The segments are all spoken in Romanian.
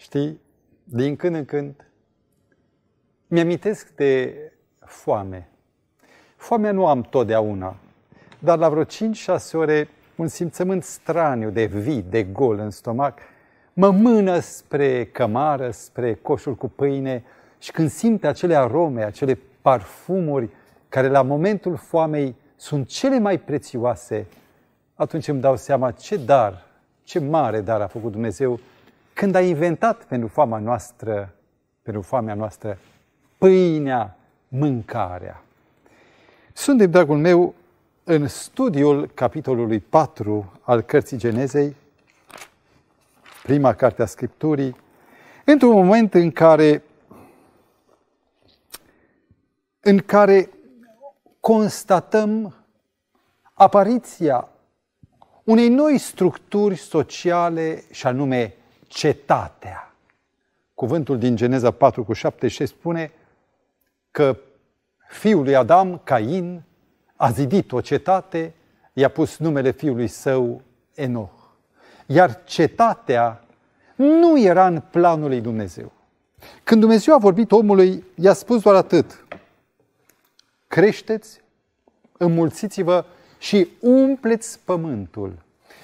Știi, din când în când mi-amintesc de foame. Foamea nu am totdeauna, dar la vreo 5-6 ore un simțământ straniu de vid, de gol în stomac, mă mână spre cămară, spre coșul cu pâine și când simt acele arome, acele parfumuri care la momentul foamei sunt cele mai prețioase, atunci îmi dau seama ce dar, ce mare dar a făcut Dumnezeu când a inventat pentru foamea noastră, pentru foamea noastră, pâinea, mâncarea. Suntem, dragul meu, în studiul capitolului 4 al cărții Genezei, prima carte a Scripturii, într-un moment în care în care constatăm apariția unei noi structuri sociale și anume cetatea. Cuvântul din Geneza 4 cu 7 și spune că fiul lui Adam, Cain, a zidit o cetate, i-a pus numele fiului său Enoch. Iar cetatea nu era în planul lui Dumnezeu. Când Dumnezeu a vorbit omului, i-a spus doar atât. Creșteți, înmulțiți-vă și umpleți pământul.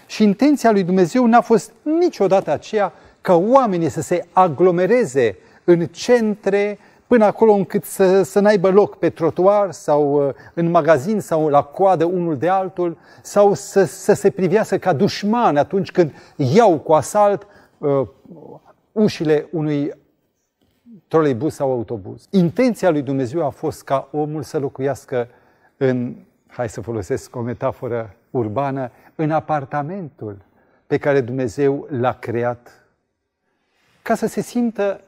Și intenția lui Dumnezeu n-a fost niciodată aceea ca oamenii să se aglomereze în centre până acolo încât să, să n-aibă loc pe trotuar sau uh, în magazin sau la coadă unul de altul sau să, să se privească ca dușmani atunci când iau cu asalt uh, ușile unui troleibus sau autobuz. Intenția lui Dumnezeu a fost ca omul să locuiască în, hai să folosesc o metaforă urbană, în apartamentul pe care Dumnezeu l-a creat ca să se simtă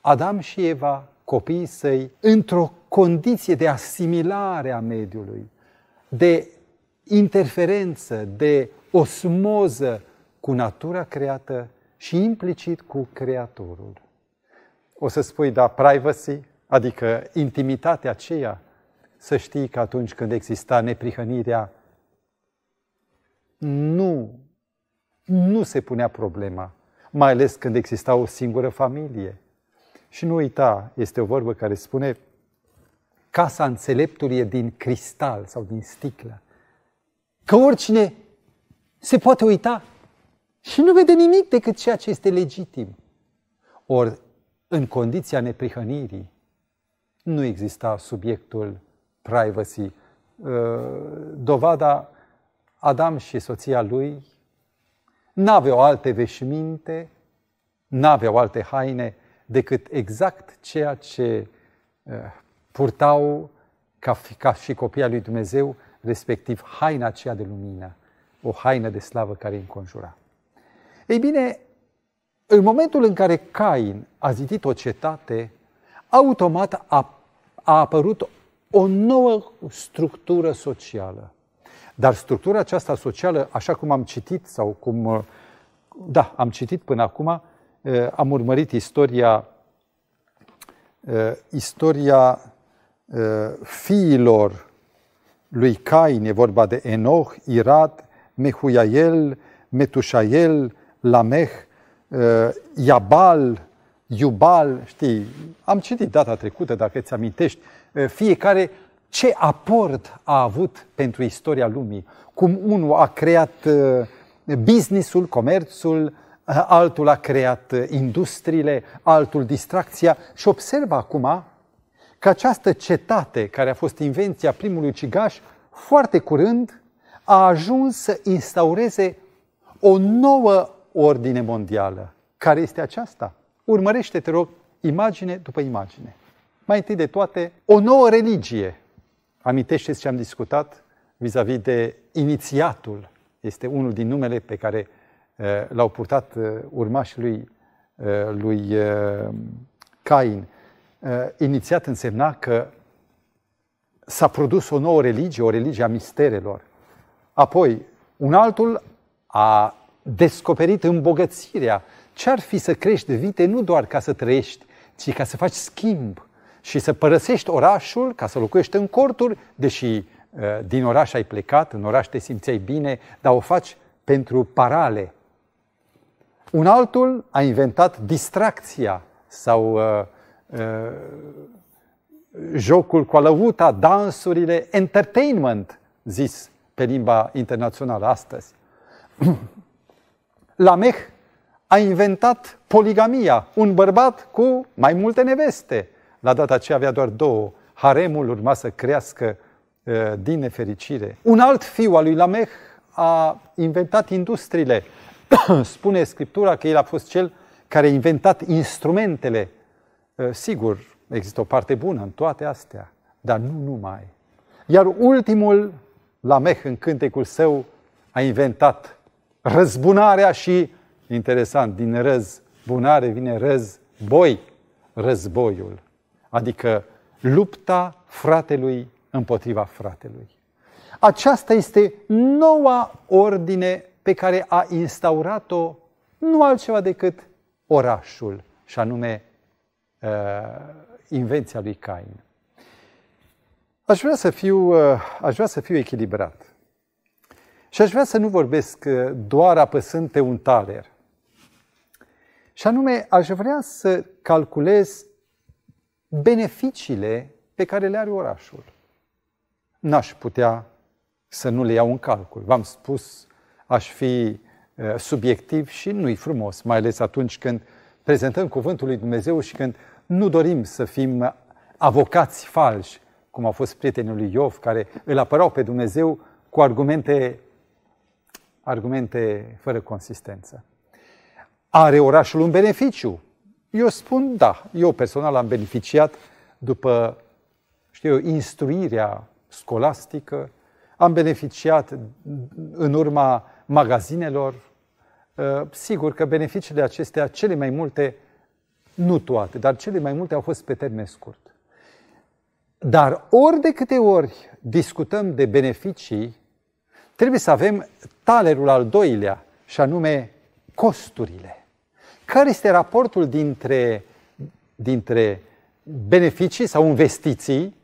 Adam și Eva, copiii săi, într-o condiție de asimilare a mediului, de interferență, de osmoză cu natura creată și implicit cu Creatorul. O să spui, da, privacy, adică intimitatea aceea, să știi că atunci când exista neprihănirea, nu, nu se punea problema mai ales când exista o singură familie. Și nu uita, este o vorbă care spune, casa înțeleptului e din cristal sau din sticlă. Că oricine se poate uita și nu vede nimic decât ceea ce este legitim. Ori, în condiția neprihănirii, nu exista subiectul privacy. Uh, dovada Adam și soția lui n-aveau alte veșminte, n-aveau alte haine decât exact ceea ce eh, purtau ca, fi, ca și copia lui Dumnezeu, respectiv haina aceea de lumină, o haină de slavă care îi înconjura. Ei bine, în momentul în care Cain a zidit o cetate, automat a, a apărut o nouă structură socială. Dar structura aceasta socială, așa cum am citit sau cum, uh, da, am citit până acum, uh, am urmărit istoria, uh, istoria fiilor lui Cain, e vorba de Enoch, Irad, Mehuiael, Metușael, Lameh, Iabal, Iubal, știi, am citit data trecută, dacă îți amintești, fiecare ce aport a avut pentru istoria lumii, cum unul a creat uh, businessul, comerțul, uh, altul a creat uh, industriile, altul distracția și observă acum că această cetate, care a fost invenția primului cigaș, foarte curând a ajuns să instaureze o nouă ordine mondială. Care este aceasta? Urmărește, te rog, imagine după imagine. Mai întâi de toate, o nouă religie amintește ce am discutat vis-a-vis de inițiatul. Este unul din numele pe care eh, l-au purtat eh, urmașii lui, eh, lui Cain. Inițiat însemna că s-a produs o nouă religie, o religie a misterelor. Apoi, un altul a descoperit îmbogățirea. Ce ar fi să crești vite nu doar ca să trăiești, ci ca să faci schimb, și să părăsești orașul ca să locuiești în corturi, deși uh, din oraș ai plecat, în oraș te simțeai bine, dar o faci pentru parale. Un altul a inventat distracția sau uh, uh, jocul cu alăuta, dansurile, entertainment, zis pe limba internațională astăzi. Lameh a inventat poligamia, un bărbat cu mai multe neveste. La data aceea avea doar două. Haremul urma să crească uh, din nefericire. Un alt fiu al lui Lameh a inventat industriile. Spune Scriptura că el a fost cel care a inventat instrumentele. Uh, sigur, există o parte bună în toate astea, dar nu numai. Iar ultimul, Lameh, în cântecul său, a inventat răzbunarea și, interesant, din răzbunare bunare vine război, războiul adică lupta fratelui împotriva fratelui. Aceasta este noua ordine pe care a instaurat-o nu altceva decât orașul, și anume uh, invenția lui Cain. Aș vrea să fiu, uh, aș vrea să fiu echilibrat. Și aș vrea să nu vorbesc uh, doar apăsând pe un taler. Și anume, aș vrea să calculez beneficiile pe care le are orașul. N-aș putea să nu le iau în calcul. V-am spus, aș fi eh, subiectiv și nu-i frumos, mai ales atunci când prezentăm Cuvântul lui Dumnezeu și când nu dorim să fim avocați falși, cum au fost prietenii lui Iov, care îl apărau pe Dumnezeu cu argumente, argumente fără consistență. Are orașul un beneficiu, eu spun da, eu personal am beneficiat după, știu eu, instruirea scolastică, am beneficiat în urma magazinelor. Uh, sigur că beneficiile acestea, cele mai multe, nu toate, dar cele mai multe au fost pe termen scurt. Dar ori de câte ori discutăm de beneficii, trebuie să avem talerul al doilea, și anume costurile care este raportul dintre, dintre beneficii sau investiții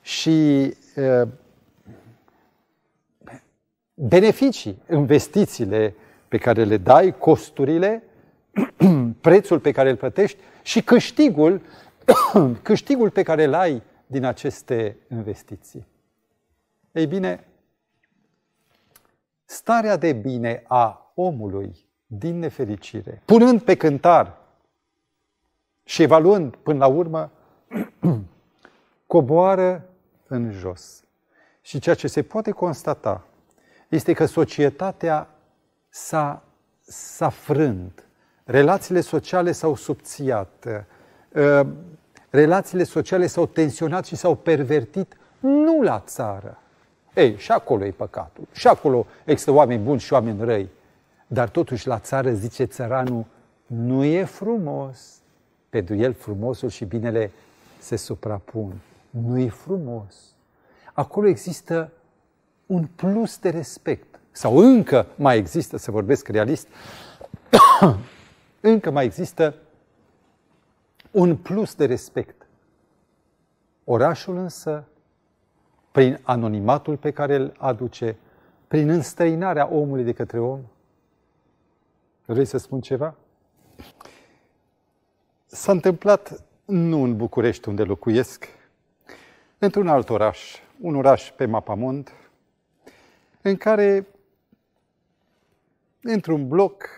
și beneficii, investițiile pe care le dai, costurile, prețul pe care îl plătești și câștigul, câștigul pe care îl ai din aceste investiții. Ei bine, starea de bine a omului din nefericire, punând pe cântar și evaluând până la urmă, coboară în jos. Și ceea ce se poate constata este că societatea s-a, s-a frânt, relațiile sociale s-au subțiat, ă, relațiile sociale s-au tensionat și s-au pervertit nu la țară. Ei, și acolo e păcatul. Și acolo există oameni buni și oameni răi. Dar totuși la țară zice țăranul, nu e frumos. Pentru el frumosul și binele se suprapun. Nu e frumos. Acolo există un plus de respect. Sau încă mai există, să vorbesc realist, încă mai există un plus de respect. Orașul însă, prin anonimatul pe care îl aduce, prin înstrăinarea omului de către om, Vrei să spun ceva? S-a întâmplat nu în București unde locuiesc, într-un alt oraș, un oraș pe Mapamond, în care, într-un bloc,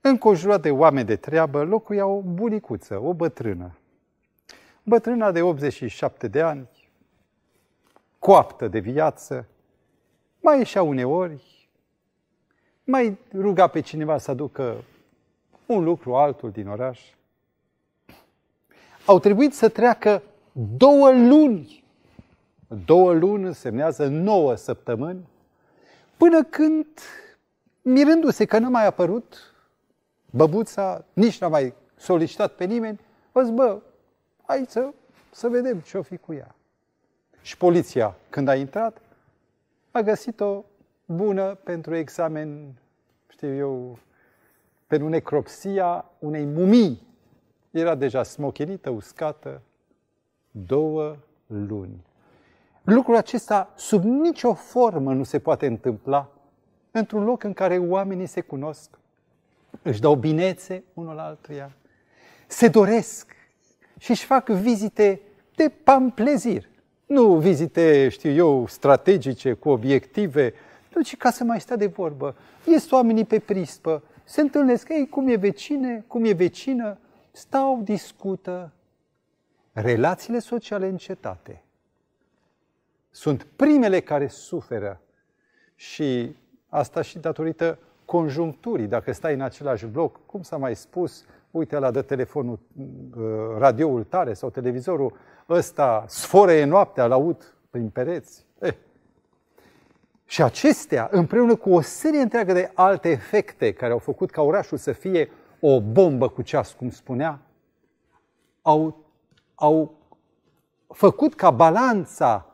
înconjurat de oameni de treabă, locuia o bunicuță, o bătrână. Bătrâna de 87 de ani, coaptă de viață, mai ieșea uneori mai ruga pe cineva să aducă un lucru, altul din oraș. Au trebuit să treacă două luni. Două luni însemnează nouă săptămâni, până când, mirându-se că nu mai a apărut, băbuța nici n-a mai solicitat pe nimeni, vă zic, bă, hai să, să vedem ce-o fi cu ea. Și poliția, când a intrat, a găsit-o bună pentru examen, știu eu, pentru necropsia unei mumii. Era deja smochinită, uscată, două luni. Lucrul acesta sub nicio formă nu se poate întâmpla într-un loc în care oamenii se cunosc, își dau binețe unul altuia, se doresc și își fac vizite de pamplezir. Nu vizite, știu eu, strategice, cu obiective, ci ca să mai stea de vorbă. Ies oamenii pe prispă, se întâlnesc, ei, cum e vecine, cum e vecină, stau, discută. Relațiile sociale încetate sunt primele care suferă și asta și datorită conjuncturii. Dacă stai în același bloc, cum s-a mai spus, uite la de telefonul, uh, radioul tare sau televizorul, ăsta e noaptea, l-aud prin pereți. Eh, și acestea, împreună cu o serie întreagă de alte efecte care au făcut ca orașul să fie o bombă cu ceas, cum spunea, au, au făcut ca balanța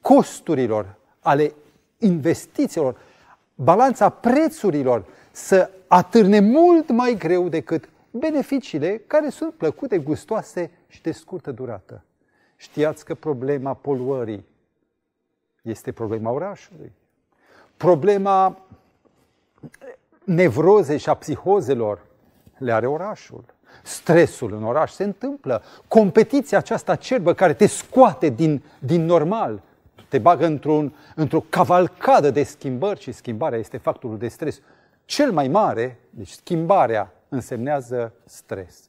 costurilor ale investițiilor, balanța prețurilor să atârne mult mai greu decât beneficiile care sunt plăcute, gustoase și de scurtă durată. Știați că problema poluării este problema orașului. Problema nevrozei și a psihozelor le are orașul. Stresul în oraș se întâmplă. Competiția aceasta cerbă care te scoate din, din normal, te bagă într-un, într-o cavalcadă de schimbări și schimbarea este factorul de stres cel mai mare, deci schimbarea însemnează stres.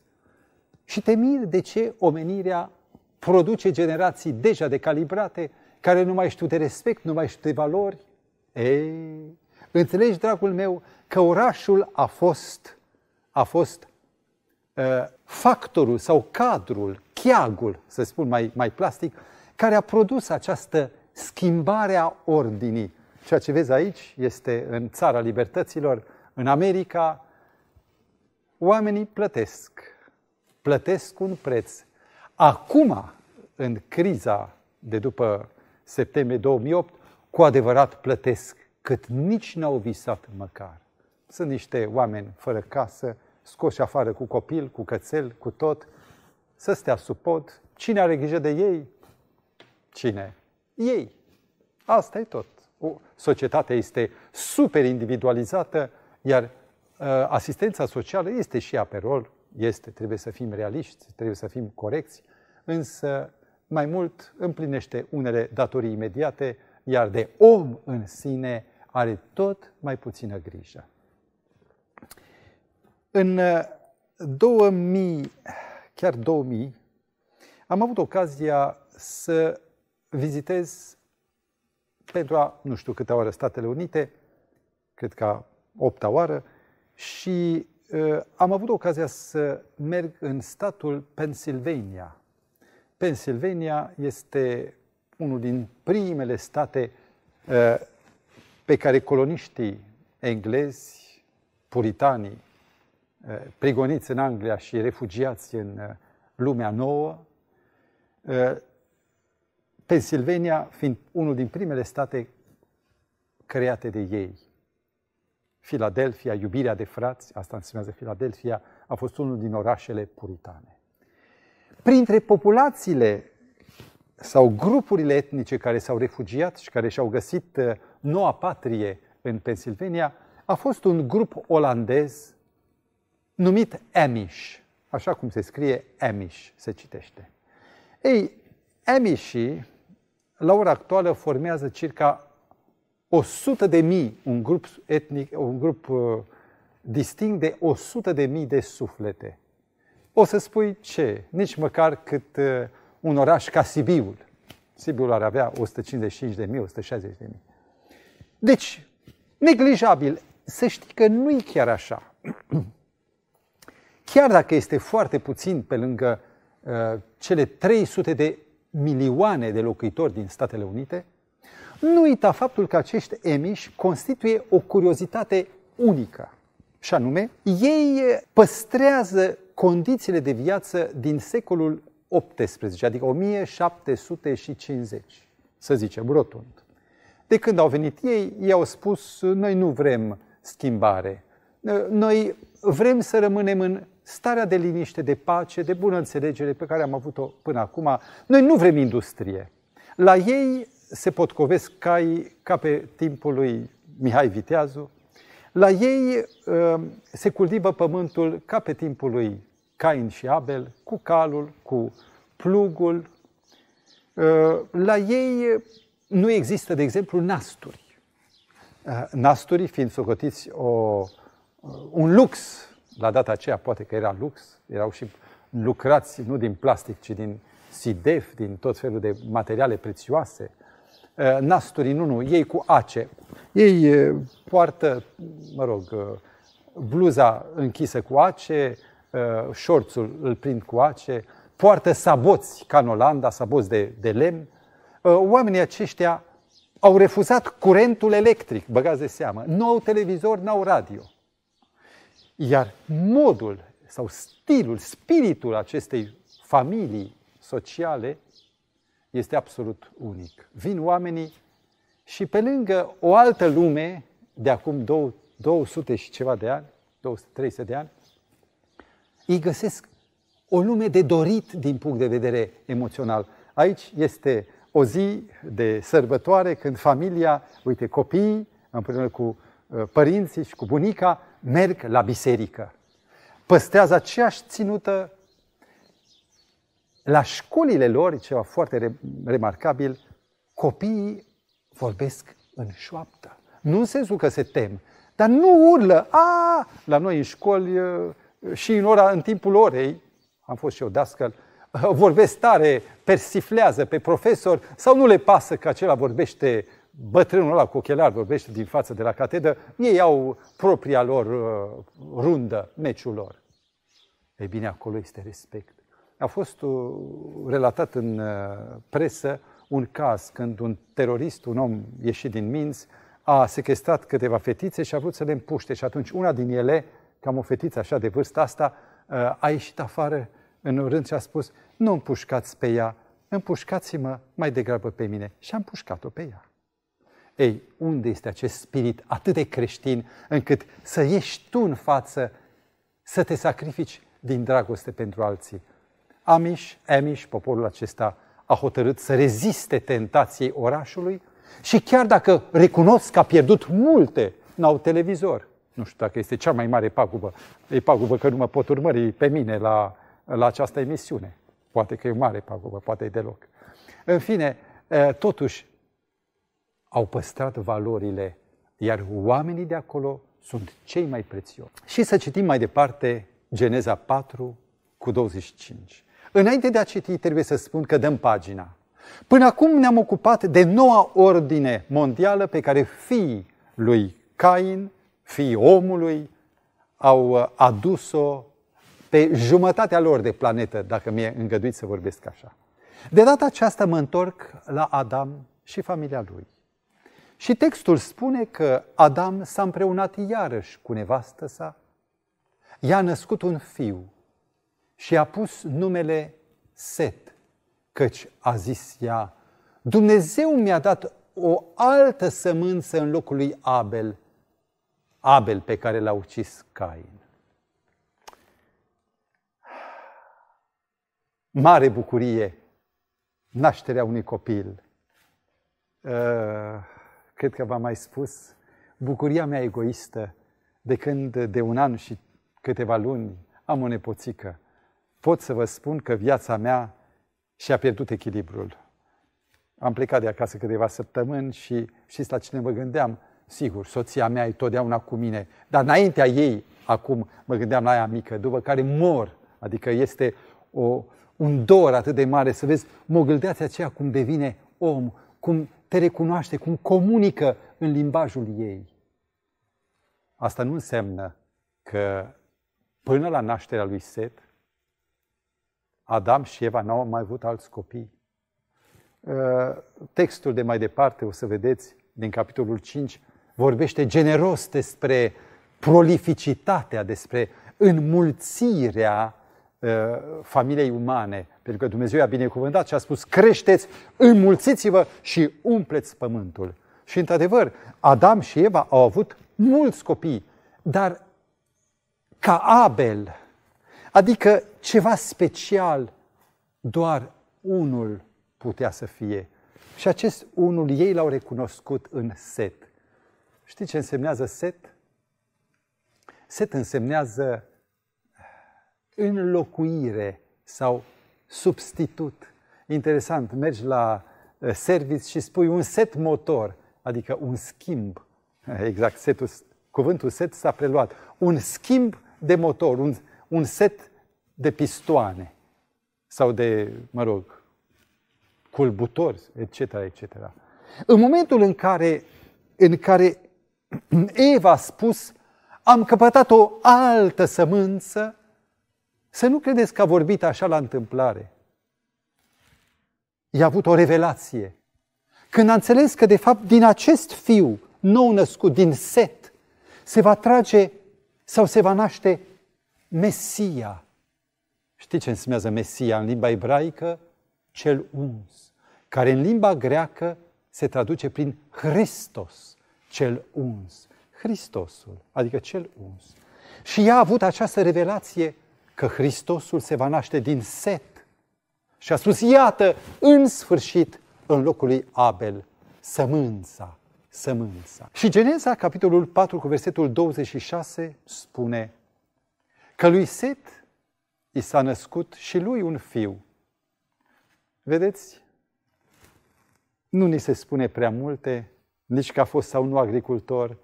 Și te miri de ce omenirea produce generații deja decalibrate care nu mai știu de respect, nu mai știu de valori. Ei, înțelegi, dragul meu, că orașul a fost, a fost uh, factorul sau cadrul, cheagul, să spun mai, mai plastic, care a produs această schimbare a ordinii. Ceea ce vezi aici este în țara libertăților, în America, oamenii plătesc, plătesc un preț. Acum, în criza de după septembrie 2008, cu adevărat plătesc cât nici n-au visat măcar. Sunt niște oameni fără casă, scoși afară cu copil, cu cățel, cu tot, să stea sub pod. Cine are grijă de ei? Cine? Ei. Asta e tot. O, societatea este super individualizată, iar uh, asistența socială este și ea pe rol, este, trebuie să fim realiști, trebuie să fim corecți, însă mai mult împlinește unele datorii imediate, iar de om în sine are tot mai puțină grijă. În 2000, uh, chiar 2000, am avut ocazia să vizitez pentru a, nu știu câte oară, Statele Unite, cred că opta oară, și uh, am avut ocazia să merg în statul Pennsylvania, Pennsylvania este unul din primele state uh, pe care coloniștii englezi, puritanii, uh, prigoniți în Anglia și refugiați în uh, lumea nouă, Pennsylvania fiind unul din primele state create de ei. Filadelfia, iubirea de frați, asta înseamnă Filadelfia, a fost unul din orașele puritane printre populațiile sau grupurile etnice care s-au refugiat și care și-au găsit uh, noua patrie în Pennsylvania, a fost un grup olandez numit Amish, așa cum se scrie Amish, se citește. Ei, Amishii, la ora actuală, formează circa 100 de mii, un grup etnic, un grup uh, distinct de 100 de mii de suflete o să spui ce? Nici măcar cât uh, un oraș ca Sibiul. Sibiul ar avea 155 de mii, 160 de mii. Deci, neglijabil. Să știi că nu-i chiar așa. Chiar dacă este foarte puțin pe lângă uh, cele 300 de milioane de locuitori din Statele Unite, nu uita faptul că acești emiși constituie o curiozitate unică. Și anume, ei păstrează condițiile de viață din secolul 18, adică 1750, să zicem, rotund. De când au venit ei, ei au spus, noi nu vrem schimbare, noi vrem să rămânem în starea de liniște, de pace, de bună înțelegere pe care am avut-o până acum. Noi nu vrem industrie. La ei se potcovesc cai ca pe timpul lui Mihai Viteazu, la ei ă, se cultivă pământul ca pe timpul lui Cain și Abel, cu calul, cu plugul. Uh, la ei uh, nu există, de exemplu, nasturi. Uh, nasturii fiind socotiți o, un lux, la data aceea poate că era lux, erau și lucrați nu din plastic, ci din sidef, din tot felul de materiale prețioase. Nasturii, nu, nu, ei cu ace. Ei poartă, mă rog, bluza închisă cu ace, Uh, șorțul îl prind cu ace, poartă saboți ca în Olanda, saboți de, de lemn. Uh, oamenii aceștia au refuzat curentul electric, băgați de seamă. Nu au televizor, nu au radio. Iar modul sau stilul, spiritul acestei familii sociale este absolut unic. Vin oamenii și pe lângă o altă lume de acum 200 și ceva de ani, 200-300 de ani, ei găsesc o lume de dorit din punct de vedere emoțional. Aici este o zi de sărbătoare când familia, uite, copiii, împreună cu uh, părinții și cu bunica, merg la biserică. Păstrează aceeași ținută. La școlile lor, ceva foarte remarcabil, copiii vorbesc în șoaptă. Nu în sensul că se tem, dar nu urlă. A, la noi în școli uh, și în ora, în timpul orei, am fost și eu dascăl, vorbesc tare, persiflează pe profesor sau nu le pasă că acela vorbește bătrânul ăla cu ochelari vorbește din față de la catedră, ei au propria lor uh, rundă, meciul lor. Ei bine, acolo este respect. A fost uh, relatat în uh, presă un caz când un terorist, un om ieșit din minți, a sequestrat câteva fetițe și a vrut să le împuște și atunci una din ele cam o fetiță așa de vârstă asta, uh, a ieșit afară în rând și a spus, nu împușcați pe ea, împușcați-mă mai degrabă pe mine. Și am pușcat-o pe ea. Ei, unde este acest spirit atât de creștin încât să ieși tu în față, să te sacrifici din dragoste pentru alții? Amish, Amish, poporul acesta a hotărât să reziste tentației orașului și chiar dacă recunosc că a pierdut multe, n-au televizor, nu știu dacă este cea mai mare pagubă, e pagubă că nu mă pot urmări pe mine la, la această emisiune. Poate că e o mare pagubă, poate e deloc. În fine, totuși, au păstrat valorile, iar oamenii de acolo sunt cei mai prețioși. Și să citim mai departe Geneza 4 cu 25. Înainte de a citi, trebuie să spun că dăm pagina. Până acum ne-am ocupat de noua ordine mondială pe care fiii lui Cain fiii omului au uh, adus-o pe jumătatea lor de planetă, dacă mi-e îngăduit să vorbesc așa. De data aceasta mă întorc la Adam și familia lui. Și textul spune că Adam s-a împreunat iarăși cu nevastă sa, i-a născut un fiu și a pus numele Set, căci a zis ea, Dumnezeu mi-a dat o altă sămânță în locul lui Abel, Abel pe care l-a ucis Cain. Mare bucurie, nașterea unui copil. Ă, cred că v-am mai spus, bucuria mea egoistă de când de un an și câteva luni am o nepoțică. Pot să vă spun că viața mea și-a pierdut echilibrul. Am plecat de acasă câteva săptămâni și știți la cine mă gândeam? Sigur, soția mea e totdeauna cu mine, dar înaintea ei, acum mă gândeam la ea mică, după care mor. Adică este o, un dor atât de mare să vezi mogâldeața aceea cum devine om, cum te recunoaște, cum comunică în limbajul ei. Asta nu înseamnă că până la nașterea lui Set, Adam și Eva n-au mai avut alți copii. Uh, textul de mai departe, o să vedeți, din capitolul 5, vorbește generos despre prolificitatea, despre înmulțirea uh, familiei umane, pentru că Dumnezeu i-a binecuvântat și a spus creșteți, înmulțiți-vă și umpleți pământul. Și într-adevăr, Adam și Eva au avut mulți copii, dar ca Abel, adică ceva special, doar unul putea să fie. Și acest unul ei l-au recunoscut în set. Știi ce însemnează set? Set însemnează înlocuire sau substitut. Interesant, mergi la uh, service și spui un set motor, adică un schimb. Exact, setul, cuvântul set s-a preluat. Un schimb de motor, un, un set de pistoane sau de, mă rog, culbutori, etc., etc. În momentul în care, în care Eva a spus, am căpătat o altă sămânță, să nu credeți că a vorbit așa la întâmplare. I-a avut o revelație. Când a înțeles că, de fapt, din acest fiu nou născut, din set, se va trage sau se va naște Mesia. Știi ce înseamnă Mesia în limba ebraică? Cel uns, care în limba greacă se traduce prin Hristos cel uns, Hristosul, adică cel uns. Și ea a avut această revelație că Hristosul se va naște din set. Și a spus, iată, în sfârșit, în locul lui Abel, sămânța, sămânța. Și Geneza, capitolul 4, cu versetul 26, spune că lui Set i s-a născut și lui un fiu. Vedeți? Nu ni se spune prea multe nici că a fost sau nu agricultor.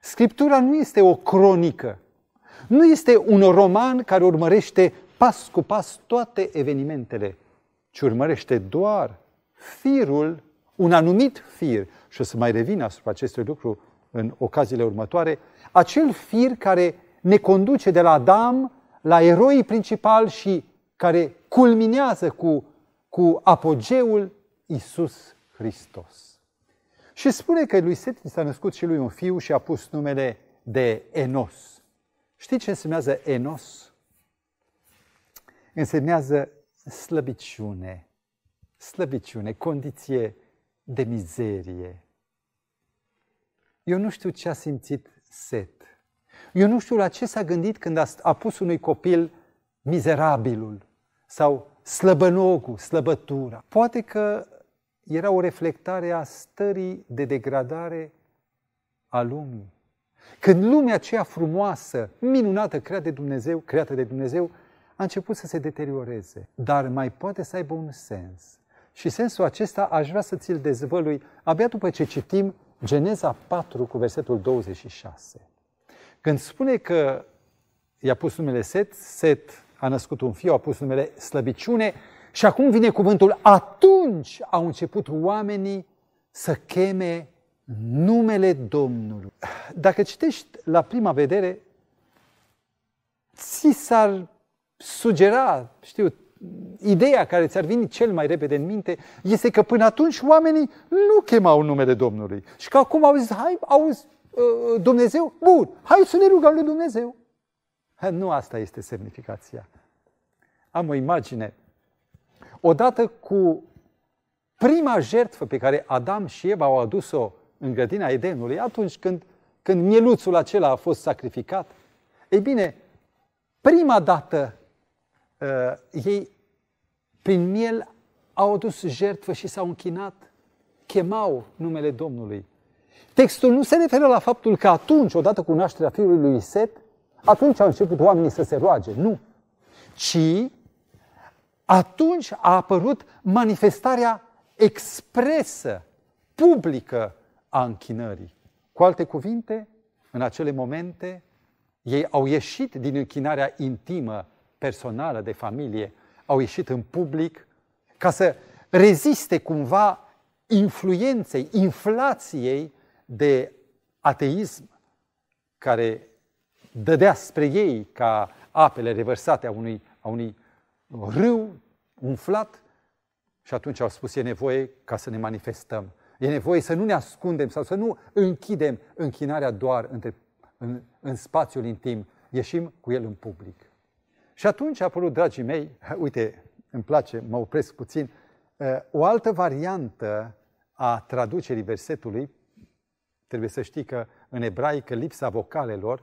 Scriptura nu este o cronică, nu este un roman care urmărește pas cu pas toate evenimentele, ci urmărește doar firul, un anumit fir, și o să mai revin asupra acestui lucru în ocaziile următoare, acel fir care ne conduce de la Adam la eroii principali și care culminează cu, cu apogeul Isus Hristos. Și spune că lui Set s-a născut și lui un fiu și a pus numele de Enos. Știi ce însemnează Enos? Însemnează slăbiciune, slăbiciune, condiție de mizerie. Eu nu știu ce a simțit Set. Eu nu știu la ce s-a gândit când a pus unui copil mizerabilul sau slăbănogul, slăbătura. Poate că era o reflectare a stării de degradare a lumii. Când lumea aceea frumoasă, minunată, creată de Dumnezeu, creată de Dumnezeu, a început să se deterioreze, dar mai poate să aibă un sens. Și sensul acesta aș vrea să ți-l dezvălui abia după ce citim Geneza 4 cu versetul 26. Când spune că i-a pus numele Set, Set a născut un fiu, a pus numele slăbiciune, și acum vine cuvântul, atunci au început oamenii să cheme numele Domnului. Dacă citești la prima vedere, ți s-ar sugera, știu, ideea care ți-ar veni cel mai repede în minte este că până atunci oamenii nu chemau numele Domnului și că acum au zis, hai, auzi, uh, uh, Dumnezeu, bun, hai să ne rugăm lui Dumnezeu. Nu asta este semnificația. Am o imagine odată cu prima jertfă pe care Adam și Eva au adus-o în grădina Edenului, atunci când, când mieluțul acela a fost sacrificat, ei bine, prima dată uh, ei prin miel au adus jertfă și s-au închinat, chemau numele Domnului. Textul nu se referă la faptul că atunci, odată cu nașterea fiului lui Set, atunci au început oamenii să se roage. Nu. Ci atunci a apărut manifestarea expresă, publică a închinării. Cu alte cuvinte, în acele momente, ei au ieșit din închinarea intimă, personală, de familie, au ieșit în public ca să reziste cumva influenței, inflației de ateism care dădea spre ei ca apele revărsate a unui, a unui râu umflat și atunci au spus, e nevoie ca să ne manifestăm. E nevoie să nu ne ascundem sau să nu închidem închinarea doar între, în, în spațiul intim. Ieșim cu el în public. Și atunci a apărut, dragii mei, uite, îmi place, mă opresc puțin, uh, o altă variantă a traducerii versetului, trebuie să știi că în ebraică lipsa vocalelor,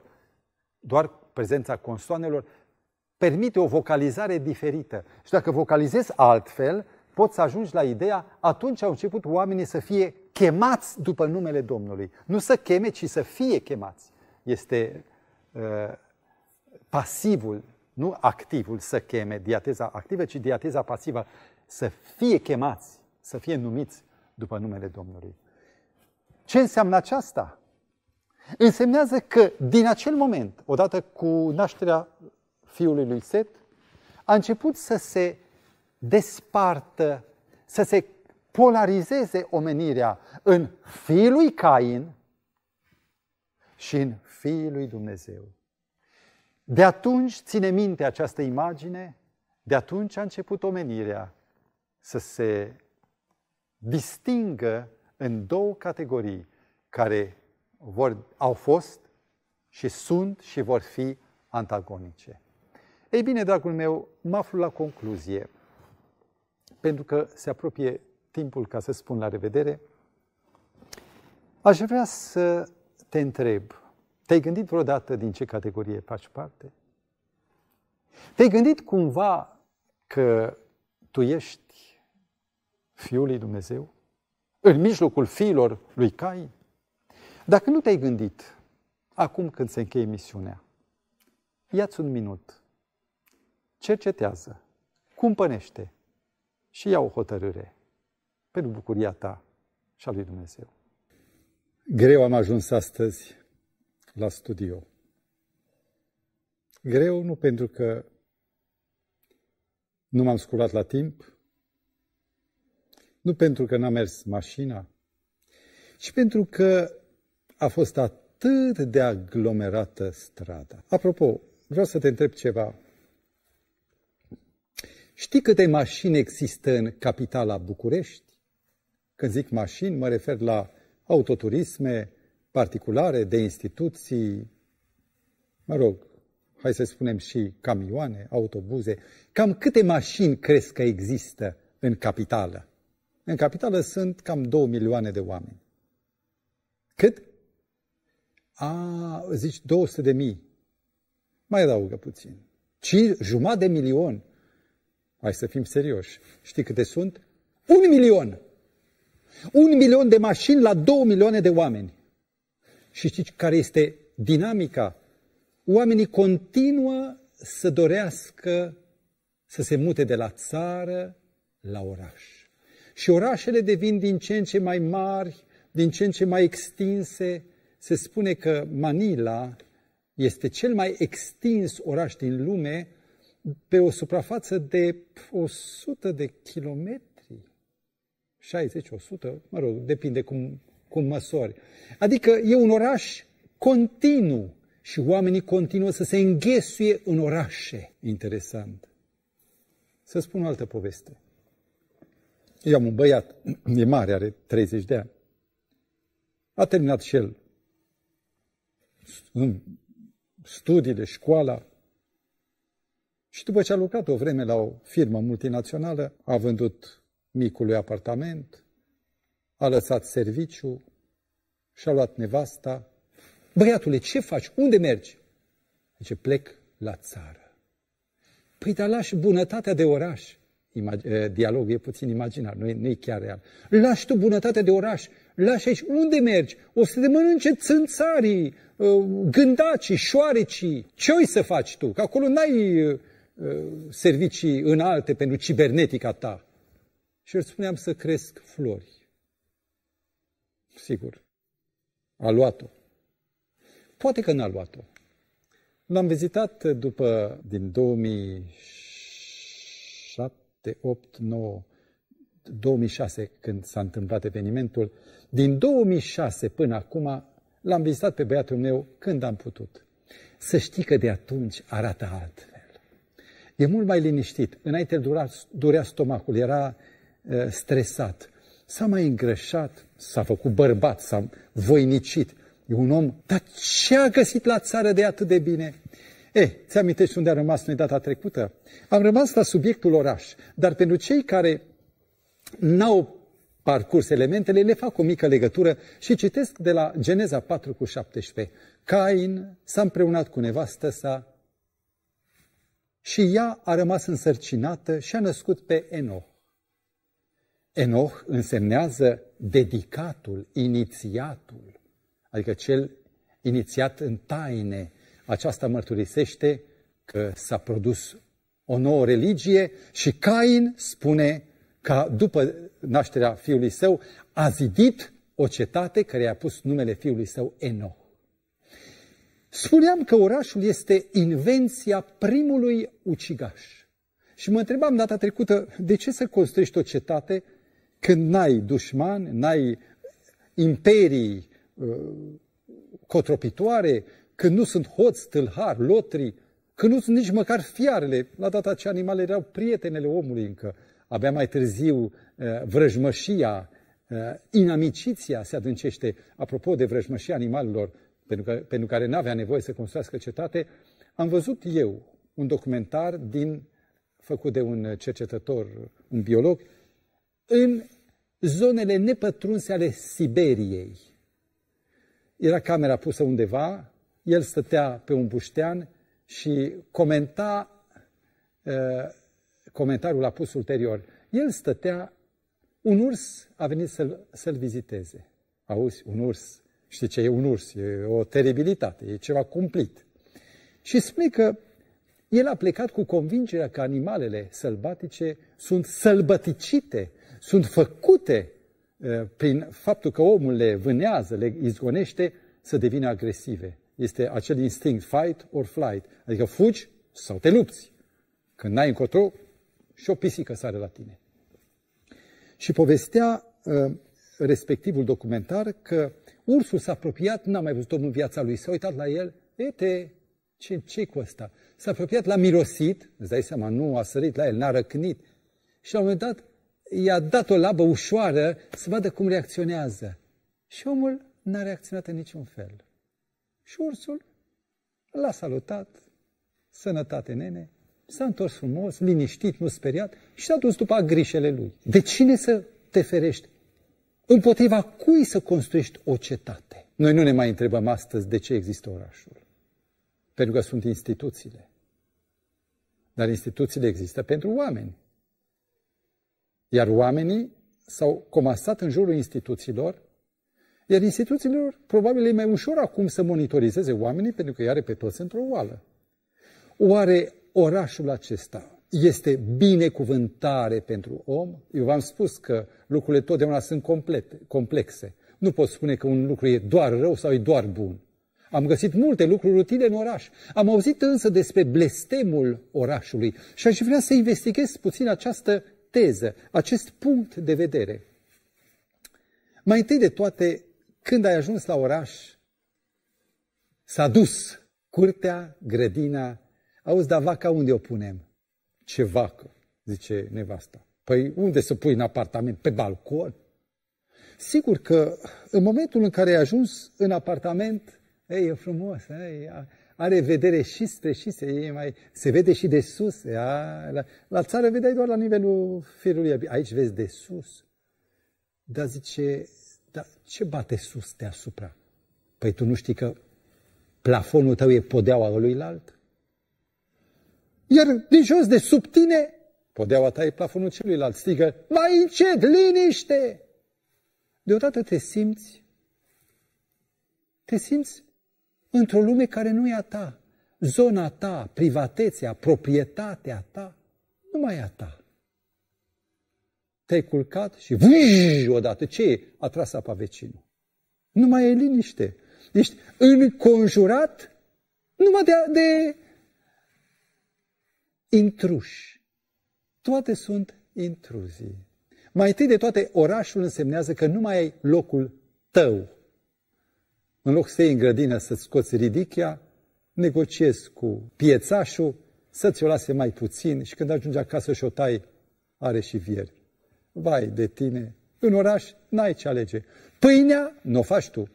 doar prezența consoanelor, permite o vocalizare diferită. Și dacă vocalizezi altfel, poți să ajungi la ideea, atunci au început oamenii să fie chemați după numele Domnului. Nu să cheme, ci să fie chemați. Este uh, pasivul, nu activul să cheme, diateza activă, ci diateza pasivă. Să fie chemați, să fie numiți după numele Domnului. Ce înseamnă aceasta? Însemnează că din acel moment, odată cu nașterea fiului lui Set, a început să se despartă, să se polarizeze omenirea în fiul lui Cain și în fiul lui Dumnezeu. De atunci, ține minte această imagine, de atunci a început omenirea să se distingă în două categorii care vor, au fost și sunt și vor fi antagonice. Ei bine, dragul meu, mă aflu la concluzie, pentru că se apropie timpul ca să spun la revedere. Aș vrea să te întreb, te-ai gândit vreodată din ce categorie faci parte? Te-ai gândit cumva că tu ești Fiul lui Dumnezeu? În mijlocul fiilor lui Cain? Dacă nu te-ai gândit, acum când se încheie misiunea, ia-ți un minut – cercetează, cumpănește și ia o hotărâre pentru bucuria ta și a lui Dumnezeu. Greu am ajuns astăzi la studio. Greu nu pentru că nu m-am sculat la timp, nu pentru că n-a mers mașina, ci pentru că a fost atât de aglomerată strada. Apropo, vreau să te întreb ceva. Știi câte mașini există în capitala București? Când zic mașini, mă refer la autoturisme particulare, de instituții, mă rog, hai să spunem și camioane, autobuze. Cam câte mașini crezi că există în capitală? În capitală sunt cam 2 milioane de oameni. Cât? A, zici 200 de mii. Mai adaugă puțin. Ci jumătate de milion. Hai să fim serioși. Știi câte sunt? Un milion! Un milion de mașini la două milioane de oameni. Și știi care este dinamica? Oamenii continuă să dorească să se mute de la țară la oraș. Și orașele devin din ce în ce mai mari, din ce în ce mai extinse. Se spune că Manila este cel mai extins oraș din lume, pe o suprafață de 100 de kilometri, 60-100, mă rog, depinde cum, cum măsori. Adică e un oraș continuu și oamenii continuă să se înghesuie în orașe. Interesant. Să spun o altă poveste. Eu am un băiat, e mare, are 30 de ani. A terminat și el studiile, școala, și după ce a lucrat o vreme la o firmă multinațională, a vândut micului apartament, a lăsat serviciu și a luat nevasta. Băiatule, ce faci? Unde mergi? Zice, plec la țară. Păi, dar lași bunătatea de oraș. Imag- dialogul e puțin imaginar, nu e, nu e chiar real. Lași tu bunătatea de oraș, lași aici. Unde mergi? O să te mănânce țânțarii, ă, gândacii, șoarecii. Ce oi să faci tu? Că acolo n-ai Uh, servicii înalte pentru cibernetica ta. Și îl spuneam să cresc flori. Sigur, a luat-o. Poate că n-a luat-o. L-am vizitat după, din 2007, 8, 9, 2006, când s-a întâmplat evenimentul. Din 2006 până acum l-am vizitat pe băiatul meu când am putut. Să știi că de atunci arată alt e mult mai liniștit. Înainte dura, durea stomacul, era uh, stresat. S-a mai îngrășat, s-a făcut bărbat, s-a voinicit. E un om, dar ce a găsit la țară de atât de bine? E, eh, ți-amintești unde am rămas noi data trecută? Am rămas la subiectul oraș, dar pentru cei care n-au parcurs elementele, le fac o mică legătură și citesc de la Geneza 4 cu 17. Cain s-a împreunat cu nevastă sa și ea a rămas însărcinată și a născut pe Enoch. Enoch însemnează dedicatul, inițiatul, adică cel inițiat în taine. Aceasta mărturisește că s-a produs o nouă religie și Cain spune că după nașterea fiului său a zidit o cetate care i-a pus numele fiului său Enoch. Spuneam că orașul este invenția primului ucigaș. Și mă întrebam data trecută, de ce să construiești o cetate când n-ai dușmani, n-ai imperii uh, cotropitoare, când nu sunt hoți, tâlhari, lotri, când nu sunt nici măcar fiarele. La data aceea animalele erau prietenele omului încă. Abia mai târziu uh, vrăjmășia, uh, inamiciția se adâncește. Apropo de vrăjmășia animalelor, pentru care, pentru care nu avea nevoie să construiască cetate, am văzut eu un documentar din, făcut de un cercetător, un biolog, în zonele nepătrunse ale Siberiei. Era camera pusă undeva, el stătea pe un buștean și comenta uh, comentariul a pus ulterior. El stătea, un urs a venit să-l, să-l viziteze. Auzi, un urs știi ce e un urs, e o teribilitate, e ceva cumplit. Și spune că el a plecat cu convingerea că animalele sălbatice sunt sălbăticite, sunt făcute uh, prin faptul că omul le vânează, le izgonește, să devină agresive. Este acel instinct, fight or flight, adică fugi sau te lupți. Când n-ai încotro, și o pisică sare la tine. Și povestea uh, respectivul documentar că Ursul s-a apropiat, n-a mai văzut omul în viața lui, s-a uitat la el, ete, ce, ce cu ăsta? S-a apropiat, l-a mirosit, îți dai seama, nu a sărit la el, n-a răcnit. Și la un moment dat i-a dat o labă ușoară să vadă cum reacționează. Și omul n-a reacționat în niciun fel. Și ursul l-a salutat, sănătate nene, s-a întors frumos, liniștit, nu speriat și s-a dus după grișele lui. De cine să te ferești? Împotriva cui să construiești o cetate? Noi nu ne mai întrebăm astăzi de ce există orașul. Pentru că sunt instituțiile. Dar instituțiile există pentru oameni. Iar oamenii s-au comasat în jurul instituțiilor, iar instituțiilor probabil e mai ușor acum să monitorizeze oamenii pentru că i are pe toți într-o oală. Oare orașul acesta este binecuvântare pentru om. Eu v-am spus că lucrurile totdeauna sunt complete, complexe. Nu pot spune că un lucru e doar rău sau e doar bun. Am găsit multe lucruri utile în oraș. Am auzit însă despre blestemul orașului și aș vrea să investighez puțin această teză, acest punct de vedere. Mai întâi de toate, când ai ajuns la oraș, s-a dus curtea, grădina, auzi, dar vaca unde o punem? Ce vacă, zice nevasta. Păi unde să pui în apartament? Pe balcon? Sigur că în momentul în care ai ajuns în apartament, ei, e frumos, ei, are vedere și spre și se, mai, se vede și de sus. Ea, la, la țară vedeai doar la nivelul firului, aici vezi de sus. Dar zice, dar ce bate sus deasupra? Păi tu nu știi că plafonul tău e podeaua lui alt? iar de jos, de sub tine, podeaua ta e plafonul celuilalt, strigă, mai încet, liniște! Deodată te simți, te simți într-o lume care nu e a ta, zona ta, privatețea, proprietatea ta, nu mai e a ta. Te-ai culcat și vâj, odată, ce e? A tras apa vecinul. Nu mai e liniște. Ești înconjurat numai de, de intruși. Toate sunt intruzii. Mai întâi de toate, orașul însemnează că nu mai ai locul tău. În loc să iei în grădină să-ți scoți ridichia, negociezi cu piețașul să-ți o lase mai puțin și când ajungi acasă și o tai, are și vieri. Vai de tine! În oraș n-ai ce alege. Pâinea nu o faci tu.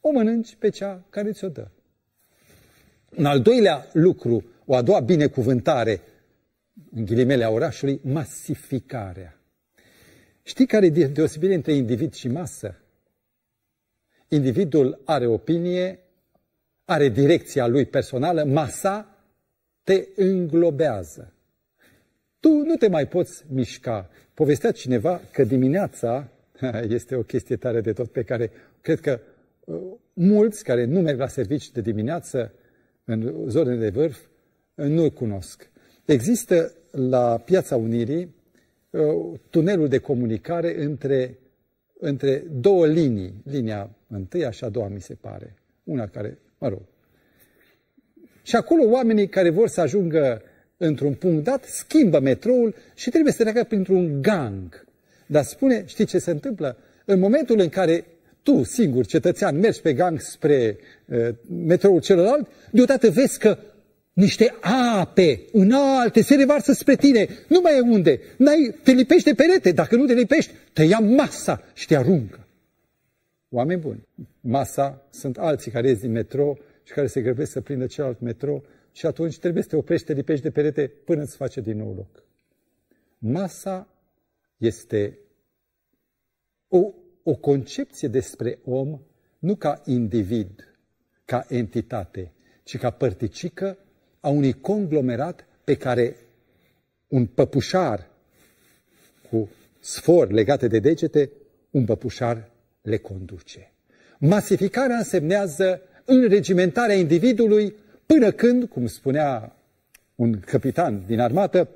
O mănânci pe cea care ți-o dă. În al doilea lucru, o a doua binecuvântare în ghilimele, a orașului, masificarea. Știi care e deosebire între individ și masă? Individul are opinie, are direcția lui personală, masa te înglobează. Tu nu te mai poți mișca. Povestea cineva că dimineața, este o chestie tare de tot pe care cred că uh, mulți care nu merg la servici de dimineață în zonele de vârf uh, nu-i cunosc. Există la Piața Unirii uh, tunelul de comunicare între, între două linii, linia întâia și a doua, mi se pare. Una care, mă rog. Și acolo oamenii care vor să ajungă într-un punct dat schimbă metroul și trebuie să treacă printr-un gang. Dar spune, știi ce se întâmplă? În momentul în care tu, singur, cetățean, mergi pe gang spre uh, metroul celălalt, deodată vezi că niște ape înalte se revarsă spre tine, nu mai e unde, ai te lipești de perete, dacă nu te lipești, te ia masa și te aruncă. Oameni buni, masa sunt alții care ies din metro și care se grăbesc să prindă celălalt metro și atunci trebuie să te oprești, te lipești de perete până îți face din nou loc. Masa este o, o concepție despre om nu ca individ, ca entitate, ci ca părticică a unui conglomerat pe care un păpușar cu sfor legate de degete, un păpușar le conduce. Masificarea însemnează înregimentarea individului până când, cum spunea un capitan din armată,